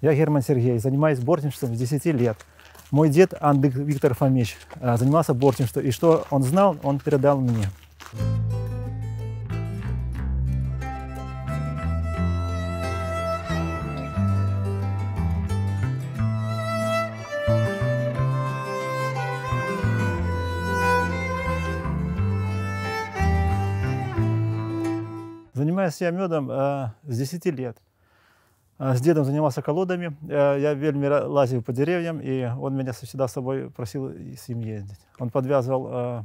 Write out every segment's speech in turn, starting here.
Я Герман Сергей, занимаюсь бортничеством с 10 лет. Мой дед Андык Виктор Фомич э, занимался бортничеством, и что он знал, он передал мне. Занимаюсь я медом э, с 10 лет. А, с дедом занимался колодами, э, я вельми лазил по деревьям, и он меня всегда с собой просил с ним ездить. Он подвязывал, э,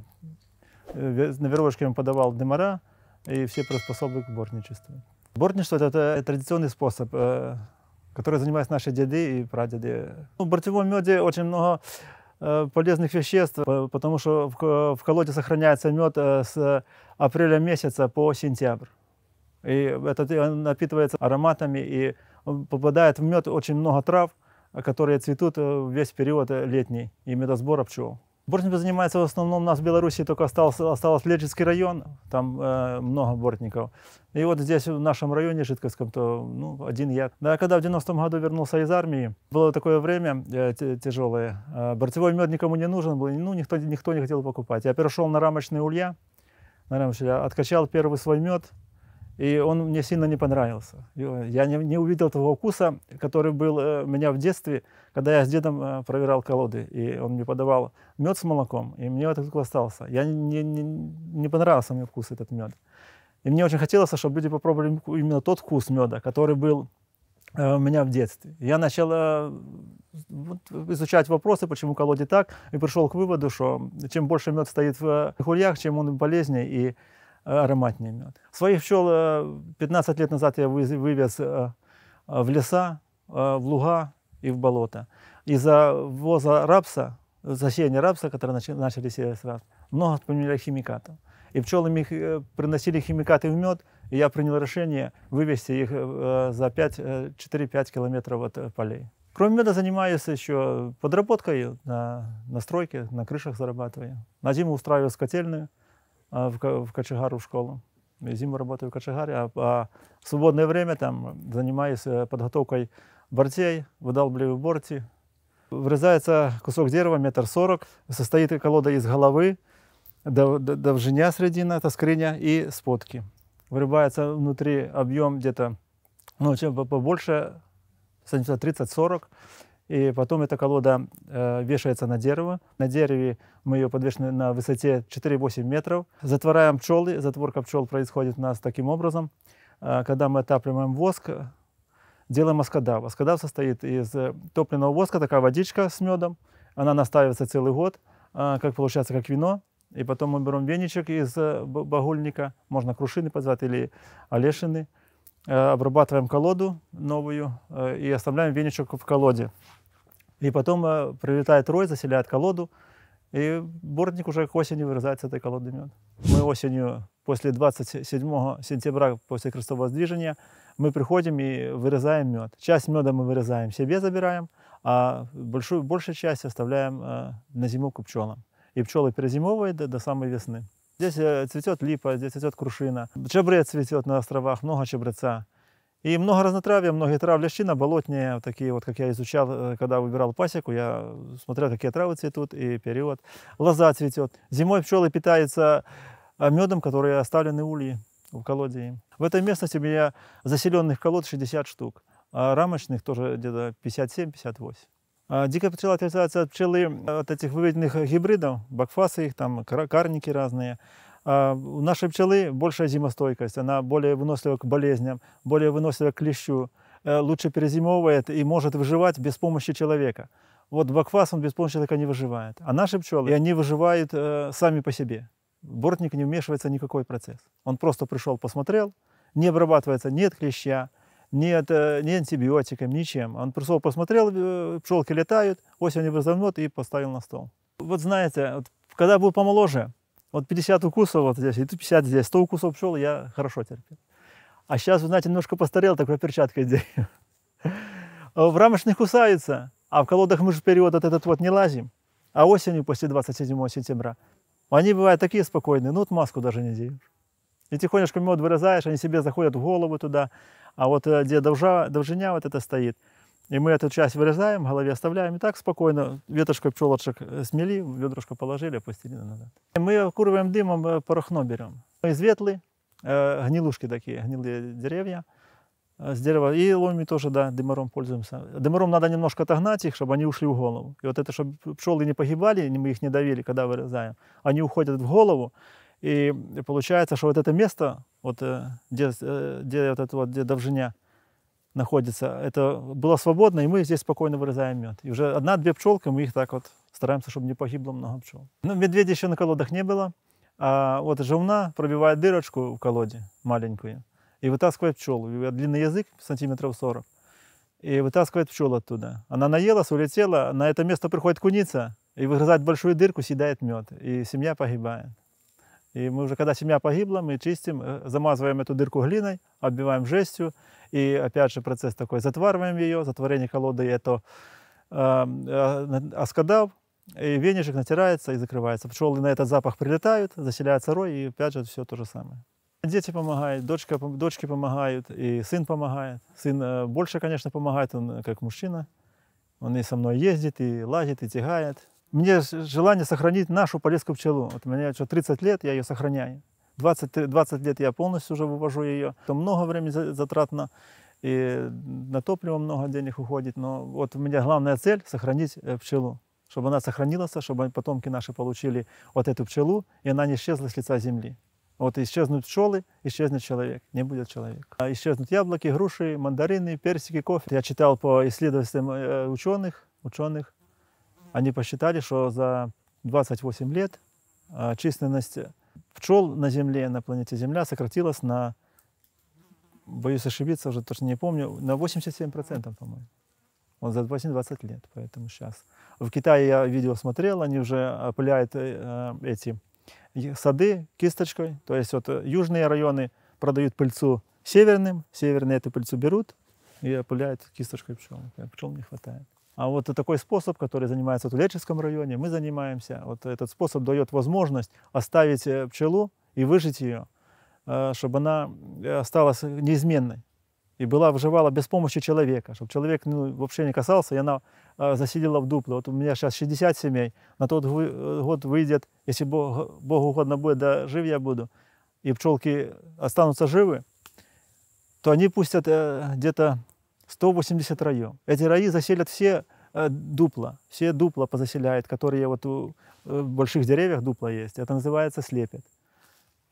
э, на веревочке, ему подавал дымара и все приспособы к бортничеству. Бортничество – это традиционный способ, который занимались наши деды и прадеды. Ну, в бортевом меде очень много полезных веществ, потому что в колоде сохраняется мед с апреля месяца по сентябрь. И этот напитывается ароматами и попадает в мед очень много трав, которые цветут э, весь период э, летний и медосбора пчел. Бортником занимается в основном у нас в Беларуси, только остался, остался Лечицкий район, там э, много бортников. И вот здесь, в нашем районе Житковском то ну, один я. Да, когда в 90-м году вернулся из армии, было такое время э, тяжелое, э, борцевой мед никому не нужен был, ну, никто, никто не хотел покупать. Я перешел на рамочные улья, на рамочные, откачал первый свой мед, и он мне сильно не понравился. Э, я не, не увидел того вкуса, который был э, у меня в детстве, когда я с дедом э, проверял колоды, и он мне подавал мед с молоком, и мне этот вкус остался. Я не, не, не понравился мне вкус этот мед. И мне очень хотелось, чтобы люди попробовали именно тот вкус меда, который был у меня в детстве. Я начал изучать вопросы, почему колоде так, и пришел к выводу, что чем больше мед стоит в хульях, чем он полезнее и ароматный мед. Своих пчел 15 э, лет назад я вывез э, в леса, э, в луга и в болото. Из-за ввоза рапса, засеяния рапса, которые начали сеять рапс, много поменяли химикатов. И пчелы их приносили химикаты в мед, и я принял решение вывести их за 4-5 километров от полей. Кроме меда занимаюсь еще подработкой на, на стройке, на крышах зарабатываю. На зиму устраиваю скотельную, а, в кочегару в школу. Зиму работаю в кочегаре, а, а в свободное время там занимаюсь э, подготовкой бортей, выдалбливаю борти. Врезается кусок дерева, метр сорок, состоит колода из головы, довжиня средина, это скриня, и сподки. Вырубается внутри объем где-то, ну, чем побольше, сантиметров 30-40, и потом эта колода э, вешается на дерево. На дереве мы ее подвешены на высоте 4-8 метров. Затвораем пчелы, затворка пчел происходит у нас таким образом. Э, когда мы отапливаем воск, делаем аскадав. Аскадав состоит из э, топленого воска, такая водичка с медом. Она настаивается целый год, э, как получается, как вино. И потом мы берем веничек из э, багульника, можно крушины позвать или олешины. Э, обрабатываем колоду новую э, и оставляем веничек в колоде. И потом э, прилетает рой, заселяет колоду, и бортник уже к осени вырезает с этой колоды мед. Мы осенью, после 27 сентября, после крестового сдвижения, мы приходим и вырезаем мед. Часть меда мы вырезаем себе, забираем, а большую, большую часть оставляем на зиму к пчелам. И пчелы перезимовывают до, до самой весны. Здесь э, цветет липа, здесь цветет крушина. Чабрец цветет на островах, много чабреца. И много разнотравья, многие травы лещина, болотные, такие вот, как я изучал, э, когда выбирал пасеку, я смотрел, какие травы цветут и период. Лоза цветет. Зимой пчелы питаются э, медом, которые оставлены ульи в колоде. В этой местности у меня заселенных колод 60 штук, а рамочных тоже где-то 57-58. А, Дикая пчела отличается от пчелы э, от этих выведенных гибридов, бакфасы их там, карники разные. А, у нашей пчелы большая зимостойкость, она более вынослива к болезням, более вынослива к клещу, э, лучше перезимовывает и может выживать без помощи человека. Вот бакфас, он без помощи человека не выживает. А наши пчелы, и они выживают э, сами по себе. Бортник не вмешивается в никакой процесс. Он просто пришел, посмотрел, не обрабатывается, нет клеща, ни, от, э, ни антибиотиком, ничем. Он пришел, посмотрел, э, пчелки летают, ось они разомнет и поставил на стол. Вот знаете, вот, когда был помоложе, вот 50 укусов вот здесь, и 50 здесь, 100 укусов пчел я хорошо терпел. А сейчас, вы знаете, немножко постарел, такой перчаткой делаю. В рамочных кусаются, а в колодах мы же период от этот вот не лазим. А осенью, после 27 сентября, они бывают такие спокойные, ну вот маску даже не делаешь. И тихонечко мед вырезаешь, они себе заходят в голову туда, а вот э, где довжа, довжиня вот это стоит, и мы эту часть вырезаем, в голове оставляем, и так спокойно веточкой пчелочек э, смели, ведрушку положили, опустили назад. И мы окуриваем дымом, э, порохно берем. Из ветлы, гнилушки такие, гнилые деревья с дерева. И ломи тоже, да, дымором пользуемся. Дымором надо немножко отогнать их, чтобы они ушли в голову. И вот это, чтобы пчелы не погибали, мы их не давили, когда вырезаем. Они уходят в голову, и получается, что вот это место, вот, э, где, э, где вот это вот, где Довжиня находится, это было свободно, и мы здесь спокойно вырезаем мед. И уже одна-две пчелки, мы их так вот стараемся, чтобы не погибло много пчел. Ну, медведей еще на колодах не было, а вот жевна пробивает дырочку в колоде маленькую и вытаскивает пчелу. У длинный язык, сантиметров 40 и вытаскивает пчелу оттуда. Она наелась, улетела, на это место приходит куница, и вырезает большую дырку, съедает мед, и семья погибает. И мы уже, когда семья погибла, мы чистим, замазываем эту дырку глиной, оббиваем жестью. И опять же процесс такой, затвариваем ее, затворение колоды это э, оскадав, и венежек натирается и закрывается. Пчелы на этот запах прилетают, заселяется рой, и опять же все то же самое. Дети помогают, дочка, дочки помогают, и сын помогает. Сын э, больше, конечно, помогает, он как мужчина. Он и со мной ездит, и лазит, и тягает мне желание сохранить нашу полесскую пчелу. Вот у меня что, 30 лет, я ее сохраняю. 20, 20 лет я полностью уже вывожу ее. Это много времени затратно, и на топливо много денег уходит. Но вот у меня главная цель – сохранить э, пчелу. Чтобы она сохранилась, чтобы потомки наши получили вот эту пчелу, и она не исчезла с лица земли. Вот исчезнут пчелы, исчезнет человек, не будет человека. А исчезнут яблоки, груши, мандарины, персики, кофе. Я читал по исследованиям э, ученых, ученых, они посчитали, что за 28 лет э, численность пчел на Земле, на планете Земля сократилась на, боюсь ошибиться, уже точно не помню, на 87%, по-моему. Он за 8-20 лет, поэтому сейчас. В Китае я видео смотрел, они уже опыляют э, эти сады кисточкой. То есть вот э, южные районы продают пыльцу северным, северные эту пыльцу берут и опыляют кисточкой пчел. Пчел не хватает. А вот такой способ, который занимается в Тулеческом районе, мы занимаемся. Вот этот способ дает возможность оставить э, пчелу и выжить ее, э, чтобы она э, осталась неизменной и была, выживала без помощи человека, чтобы человек ну, вообще не касался, и она засидела в дупле. Вот у меня сейчас 60 семей, на тот год выйдет, если Бог, Богу угодно будет, да жив я буду, и пчелки останутся живы, то они пустят где-то 180 раю. Эти раи заселят все э, дупла, все дупла позаселяют, которые вот у, э, в больших деревьях дупла есть. Это называется слепет.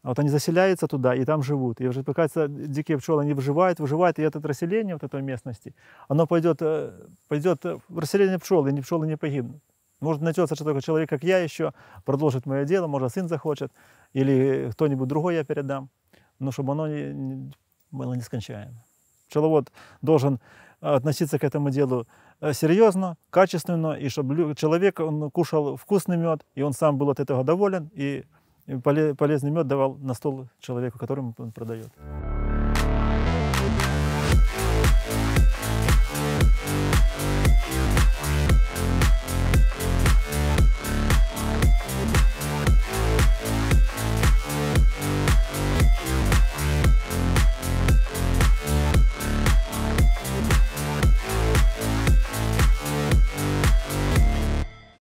Вот они заселяются туда и там живут. И уже пока дикие пчелы, они выживают, выживают, и это расселение вот этой местности, оно пойдет, э, пойдет в расселение пчел, и пчелы не погибнут. Может, найдется что такой человек, как я еще, продолжит мое дело, может, сын захочет, или кто-нибудь другой я передам, но чтобы оно не, не было нескончаемо пчеловод должен э, относиться к этому делу э, серьезно, качественно, и чтобы человек он кушал вкусный мед, и он сам был от этого доволен, и полезный мед давал на стол человеку, которому он продает.